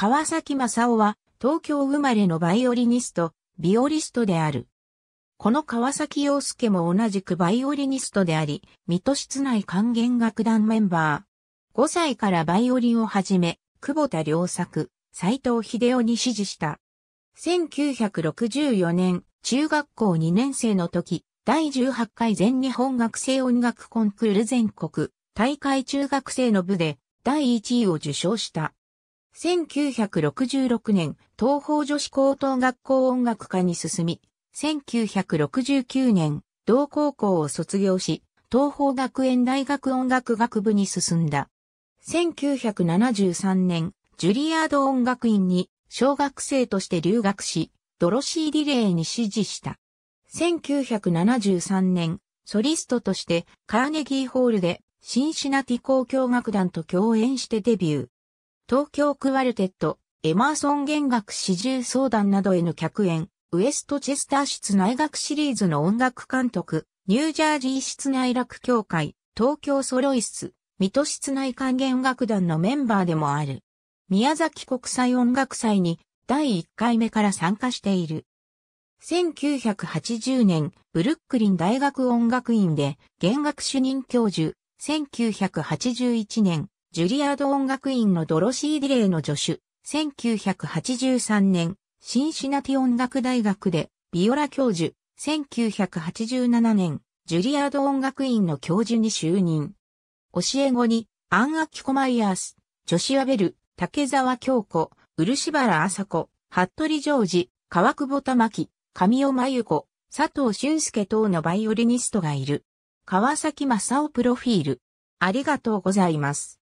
川崎正夫は東京生まれのバイオリニスト、ビオリストである。この川崎洋介も同じくバイオリニストであり、水戸室内管弦楽団メンバー。5歳からバイオリンをはじめ、久保田良作、斎藤秀夫に指示した。1964年、中学校2年生の時、第18回全日本学生音楽コンクール全国大会中学生の部で第1位を受賞した。1966年、東方女子高等学校音楽科に進み、1969年、同高校を卒業し、東方学園大学音楽学部に進んだ。1973年、ジュリアード音楽院に小学生として留学し、ドロシー・リレーに支持した。1973年、ソリストとしてカーネギーホールでシンシナティ交響楽団と共演してデビュー。東京クワルテット、エマーソン弦楽四重相談などへの客演、ウエストチェスター室内楽シリーズの音楽監督、ニュージャージー室内楽協会、東京ソロイス、水戸室内管弦楽団のメンバーでもある。宮崎国際音楽祭に第1回目から参加している。1980年、ブルックリン大学音楽院で弦楽主任教授、1981年、ジュリアード音楽院のドロシー・ディレイの助手、1983年、シンシナティ音楽大学で、ビオラ教授、1987年、ジュリアード音楽院の教授に就任。教え子に、アン・アキコ・マイヤース、ジョシュア・ベル、竹沢京子、漆原麻子、服部ジョージ、川久保玉木、神尾真由子、佐藤俊介等のバイオリニストがいる。川崎正夫プロフィール。ありがとうございます。